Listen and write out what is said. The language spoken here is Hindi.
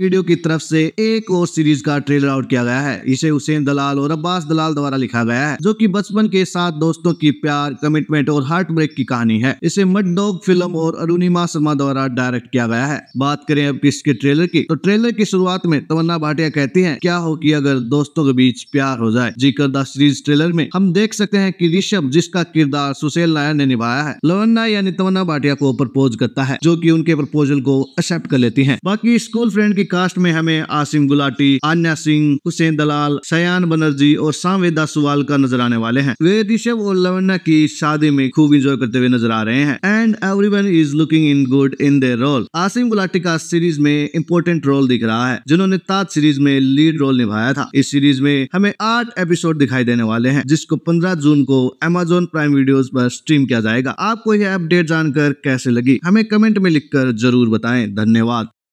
वीडियो की तरफ से एक और सीरीज का ट्रेलर आउट किया गया है इसे हुसैन दलाल और अब्बास दलाल द्वारा लिखा गया है जो कि बचपन के साथ दोस्तों की प्यार कमिटमेंट और हार्ट ब्रेक की कहानी है इसे मड डॉग फिल्म और अरुणिमा शर्मा द्वारा डायरेक्ट किया गया है बात करें अब इसके ट्रेलर की तो ट्रेलर की शुरुआत में तमन्ना भाटिया कहती है क्या हो की अगर दोस्तों के बीच प्यार हो जाए जी करदा सीरीज ट्रेलर में हम देख सकते हैं की ऋषभ जिसका किरदार सुशेल नायर ने निभाया है लवन्ना यानी तमन्ना भाटिया को प्रपोज करता है जो की उनके प्रपोजल को एक्सेप्ट कर लेती है बाकी स्कूल फ्रेंड की की कास्ट में हमें आसिम गुलाटी आन्या सिंह हुसैन दलाल सयान बनर्जी और सांवेदा सुवाल का नजर आने वाले हैं वे ऋषभ और लवन्ना की शादी में खूब इंजॉय करते हुए नजर आ रहे हैं and every is looking in good in their role Asim Gulati का सीरीज में इम्पोर्टेंट रोल दिख रहा है जिन्होंने ताज सीरीज में लीड रोल निभाया था इस सीरीज में हमें आठ एपिसोड दिखाई देने वाले हैं जिसको पंद्रह जून को अमेजोन प्राइम वीडियो पर स्ट्रीम किया जाएगा आपको यह अपडेट जानकर कैसे लगी हमें कमेंट में लिखकर जरूर बताएं धन्यवाद